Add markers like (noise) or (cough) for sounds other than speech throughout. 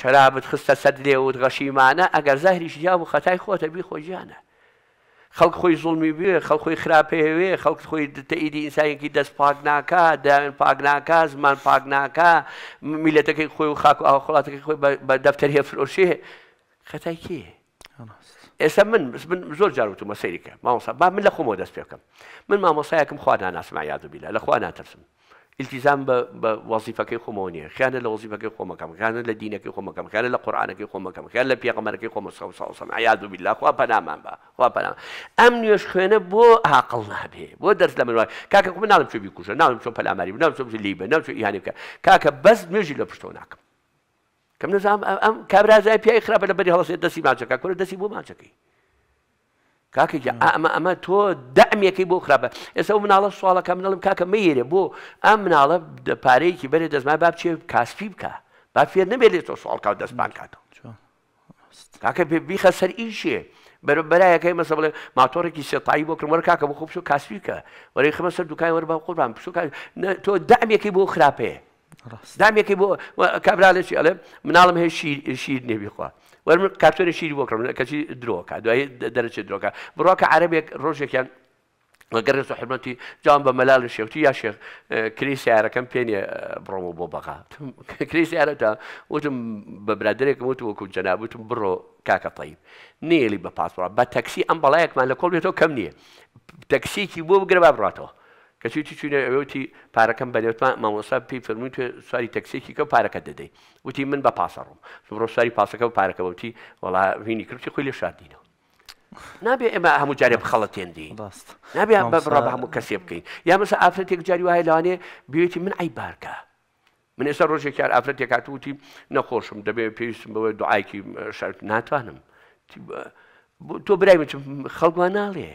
شەرابت خستە سەد لێ و غەشیمانە ئەگەر زاهریش جیاب و خەتای خۆتە بی خۆجیانە خەڵک خۆی زڵمی بێ خەڵ خۆی خراپەیەوێ خەڵک خۆی تەئیدی ئینسانێکی دەست پاکناکە داوێن پاکناکە زمان پاکناکە میلەتەکەی خۆی و خاک و ئەو خڵاتەکەی خۆی بە دەفتەر هێفرۆشێ خەتای کێ ئێستا من من زۆر جاروتم مە سەیریکە مامۆسا با من لە خۆمەوە دەست پێکەم من مامۆسایەکەم خوا ناسمە یادبیلا لە خوا ناتەرسم التزام بە وەزیفەکەی خۆمەوەنیە خیانە لە وەزیفەکەی خۆمەکەم خیانە لە دینەکەی خۆمەکەم خیانە لە قورآانەکەی خۆمەکەم خیان لە پێغەمەرەکەی خۆمەسەسەم عیاد بلا خوا پەنامان بە خوا پەنام أمن يش خيانة بو عقل نابێ بۆ دەرس لە منوای کاکە من ناڵم چۆ بیکوژە ناڵم چۆن پەلاماری نام شو لیبە نام شو ئیهانی بکە کاکە بەس نوێژی لە پشتۆ ناکەم کەم نزانام ئەم کابرازای پیای خراپە لە بەری هەڵسێت دەستی ماچەکە کورە دەستی بۆ ماچەکەی کاکێکی ئەمە ئەمە تۆ دەمیەکەی بۆ خراپە ئێستا مناڵە سوالەکە منڵم کاکە مەیرێ بۆ ئەم مناڵە پارەیەکی بەرێ ما باب بچێ کاسپی بکە با فێر نەبێت لێت تۆ بی خسر کاتەوە کاکە بیخە سەر ئیشێ بەرایەکەی مەسە بڵێ ماتۆڕێکی سێتایی بۆ کردمەوە کاکە بۆ خۆ شو کاسپی بکە وەرەی خمە سەر دوکای وەربا قوڵبان تو تۆ دەمیەکەی بۆ خراپەیە دام یکی بو چی ئەڵێ منالم هی شیر شیر نێبیخوا وەرم کاپتۆری شیری بۆ کڕم کەچی دروکه دوای درش دروکه بڕۆکە عربی ڕۆژێکیان کن و حرمەتی جام بە ملال شێوتی یا شێخ اه، کریس یارەکەم پێنیە اه، بڕۆمە بۆ بەغا (laughs) کریس یارە تا وتم بە برادێکم وت وەکو جەنابوتم بڕۆ کاکە تەیب نێلی بە پاسپۆرا بە تەکسی ئەم بەڵایەکمان لە کم نیه تاکسی کی بۆ بگرە با بڕاتەوە کەچیتی چوینە ئەوەوتی پارەکەم بەلێتمان مامۆسا پێی فرمووی توێ سواری تەکسێکی کە پارەکە دەدەی وتی من بە پاسەڕم بڕۆ سواری پاسەکە و پارەکەوتی وڵا وینی کردی خۆی لە شاردینەوە نابێ ئێمە هەموو جارێ بخەڵەتێندی نابێ بە بڕە بە هەموو کەسێ بکەین یا مەسە ئافرەتێک جاری وایە لەوانێ بێتی من ئای بارکە من ئێستا ڕۆژێک کار ئافرەتێک هاتووتی نەخۆشم دەبێ پێویستم بەوە دوعاکی شارت ناتوانم تۆ برای خەڵوان ناڵێ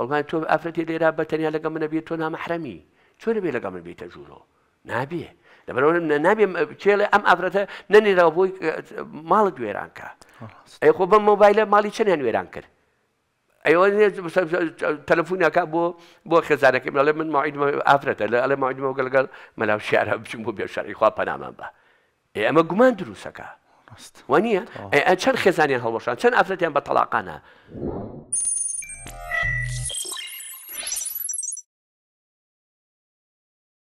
خەڵمان تۆ ئافرەتی لێرا بە تەنیا لەگەم منە بێت تۆ نامەحرەمی چۆرە بێ لەگەم من بێتە ام نابێ لەبەرەوەم نابێ چێڵێ ئەم ئافرەتە نەنێرەوە بۆی ماڵت وێرانکە ئەیخۆ بە مۆبایلە ماڵی چەندیان وێران کرد ئەیوە تەلەفۆنیاکە بۆ بۆ خێزانەکەم لەڵێ من ماعیدمە ئافرەتە لە ئەلە ماعیدمەوە لەگەڵ مەلاو شارە بچم بۆ بێشاری خوا پەنامان بە ئێ ئەمە گومان دروستەکە وانە چەند خێزانیان هەڵەشان چەند ئافرەتیان بە تەلاقانە.